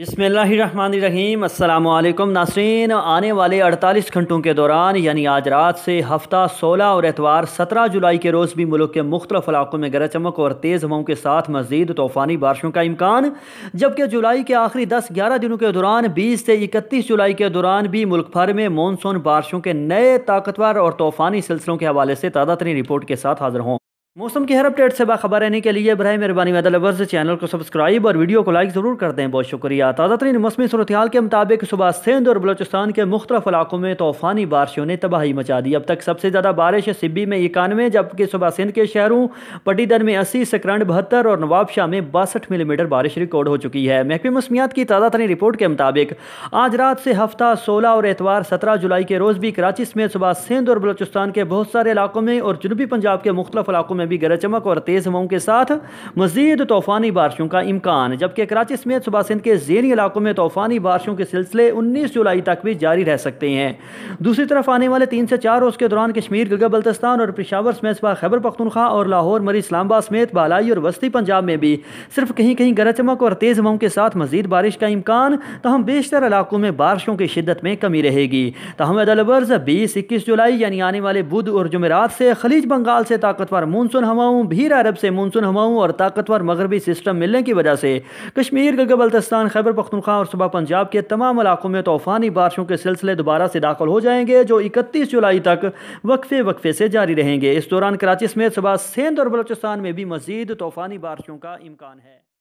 बिसमीम अल्लाम नासरीन आने वाले 48 घंटों के दौरान यानी आज रात से हफ्ता 16 और एतवार 17 जुलाई के रोज़ भी मुल्क के मुख्तलिफ इलाकों में गरज चमक और तेज़ हवाओं के साथ मजीद तूफ़ानी बारिशों का इम्कान जबकि जुलाई के आखिरी 10-11 दिनों के दौरान 20 से 31 जुलाई के दौरान भी मुल्क भर में मानसून बारिशों के नए ताकतवर और तूफ़ानी सिलसिलों के हवाले से ताज़ा तरीन रिपोर्ट के साथ हाजिर हों मौसम की हर अपडेट से बाखबर रहने के लिए बरह मेहरबानी मैदा लवर्स चैनल को सब्सक्राइब और वीडियो को लाइक ज़रूर कर दें बहुत शुक्रिया ताज़ा तरीन मौसमी सूरत के मुताबिक सुबह सिंध और बलोचिस्तान के मुख्तफ इलाकों में तूफ़ानी बारिशों ने तबाही मचा दी अब तक सबसे ज़्यादा बारिश सिब्बी में इक्यानवे जबकि सुबह सिंध के शहरों पटीदर में अस्सी सकरंड बहत्तर और नवाबशाह में बासठ मिलीमीटर बारिश रिकॉर्ड हो चुकी है महकमी मौसमियात की ताज़ा तरीन रिपोर्ट के मुताबिक आज रात से हफ्ता सोलह और एतवार सत्रह जुलाई के रोज़ भी कराची समेत सुबह सिंध और बलोचिस्तान के बहुत सारे इलाकों में और जनूबी पंजाब के मुख्तफ इलाकों में में भी गरज चमक और तेज़ हवाओं के साथ मजीद तूफ़ानी बारिशों का इम्कान जबकि कराची समेत सुबह सिंध के जेरी इलाकों में तूफ़ानी बारिशों के सिलसिले उन्नीस जुलाई तक भी जारी रह सकते हैं दूसरी तरफ आने वाले तीन से चार रोज़ के दौरान कश्मीर गिलगा बल्तिस्तान और पिशावर समेत सुबह खैबर पख्तनख्वा और लाहौर मरी इस्लामाबाद समेत बालाई और वस्ती पंजाब में भी सिर्फ कहीं कहीं गरज चमक और तेज़ हवाओं के साथ मजीद बारिश का इम्कान तहम बेशतर इलाकों में बारिशों की शिदत में कमी रहेगी तहम अदलवर्ज बीस इक्कीस जुलाई यानी आने वाले बुध और जुमेरात से खलीज बंगाल से ताकतवर मानसून मानसून हवाओं भीर अरब से मानसून हवाओं और ताकतवर मगरबी सिस्टम मिलने की वजह से कश्मीर गलग बल्तिस्तान खैबर पख्तनख्वा और सुबह पंजाब के तमाम इलाकों में तूफ़ानी बारिशों के सिलसिले दोबारा से दाखिल हो जाएंगे जो इकतीस जुलाई तक वक्फे वक्फे से जारी रहेंगे इस दौरान कराची समेत सुबह सिंध और बलोचिस्तान में भी मजीद तूफ़ानी बारिशों का इम्कान है